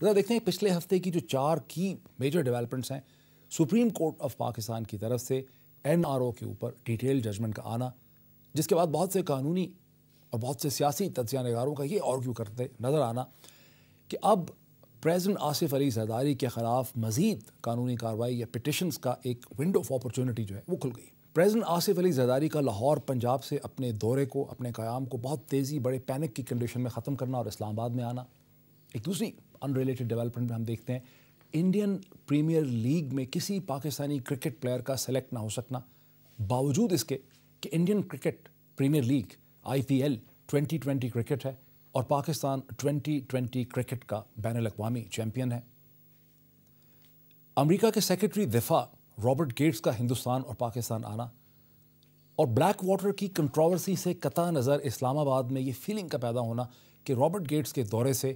जरा मतलब देखते हैं पिछले हफ्ते की जो चार की मेजर डेवलपमेंट्स हैं सुप्रीम कोर्ट ऑफ पाकिस्तान की तरफ से एन के ऊपर डिटेल जजमेंट का आना जिसके बाद बहुत से कानूनी और बहुत से सियासी तजिया नगारों का ये और क्यों करते नज़र आना कि अब प्रेजिडेंट आसिफ अली जदारी के ख़िलाफ़ मज़ीद कानूनी कार्रवाई या पिटिशन्स का एक विंडो ऑफ अपॉर्चुनिटी जो है वो खुल गई प्रेजिडेंट आसिफ अली जदारी का लाहौर पंजाब से अपने दौरे को अपने क़्याम को बहुत तेज़ी बड़े पैनिक की कंडीशन में ख़त्म करना और इस्लामाबाद में आना एक दूसरी अनरिलेटेड डेवलपमेंट में हम देखते हैं इंडियन प्रीमियर लीग में किसी पाकिस्तानी क्रिकेट प्लेयर का सेलेक्ट ना हो सकना बावजूद इसके कि Indian cricket Premier League IPL 2020 cricket है और पाकिस्तान 2020 क्रिकेट का बैन अवी चैम्पियन है अमेरिका के सेक्रेटरी दिफा रॉबर्ट गेट्स का हिंदुस्तान और पाकिस्तान आना और ब्लैक वाटर की कंट्रोवर्सी से कता नज़र इस्लामाबाद में ये फीलिंग का पैदा होना कि रॉबर्ट गेट्स के दौरे से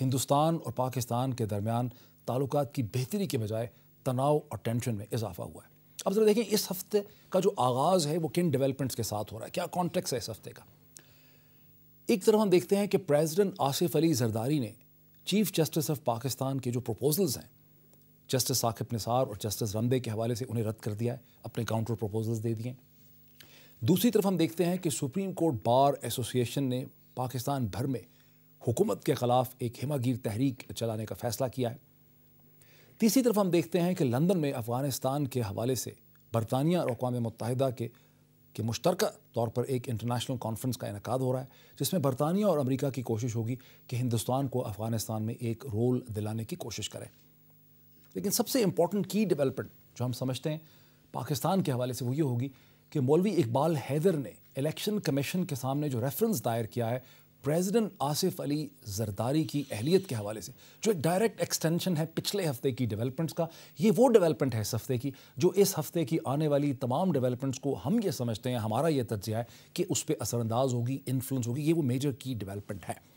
हिंदुस्तान और पाकिस्तान के दरमियान ताल्लुक की बेहतरी के बजाय तनाव और टेंशन में इजाफा हुआ है अब ज़रा देखें इस हफ्ते का जो आगाज़ है वो किन डेवलपमेंट्स के साथ हो रहा है क्या कॉन्टेक्स है इस हफ्ते का एक तरफ हम देखते हैं कि प्रेसिडेंट आसिफ अली जरदारी ने चीफ जस्टिस ऑफ पाकिस्तान के जो प्रपोजल्स हैं जस्टिस साकिब निसार और जस्टिस रमदे के हवाले से उन्हें रद्द कर दिया है अपने काउंटर प्रपोजल्स दे दिए दूसरी तरफ हम देखते हैं कि सुप्रीम कोर्ट बार एसोसिएशन ने पाकिस्तान भर में हुकूमत के ख़िलाफ़ एक हिमागीर तहरीक चलाने का फ़ैसला किया है तीसरी तरफ हम देखते हैं कि लंदन में अफ़गानिस्तान के हवाले से बरतानिया और अकवा मुतहदा के के मुश्तरक तौर पर एक इंटरनेशनल कॉन्फ्रेंस का इनका हो रहा है जिसमें बरतानिया और अमेरिका की कोशिश होगी कि हिंदुस्तान को अफ़गानिस्तान में एक रोल दिलाने की कोशिश करें लेकिन सबसे इम्पॉर्टेंट की डेवलपमेंट जो हम समझते हैं पाकिस्तान के हवाले से वो ये होगी कि मौलवी इकबाल हैदर ने इलेक्शन कमीशन के सामने जो रेफरेंस दायर किया है प्रेसिडेंट आसिफ अली जरदारी की अहलियत के हवाले से जो एक डायरेक्ट एक्सटेंशन है पिछले हफ्ते की डेवलपमेंट्स का ये वो डेवलपमेंट है इस हफ्ते की जो इस हफ्ते की आने वाली तमाम डेवलपमेंट्स को हम ये समझते हैं हमारा ये तजिया है कि उस पर असरानंदाज होगी इन्फ्लुंस होगी ये वो मेजर की डेवलपमेंट है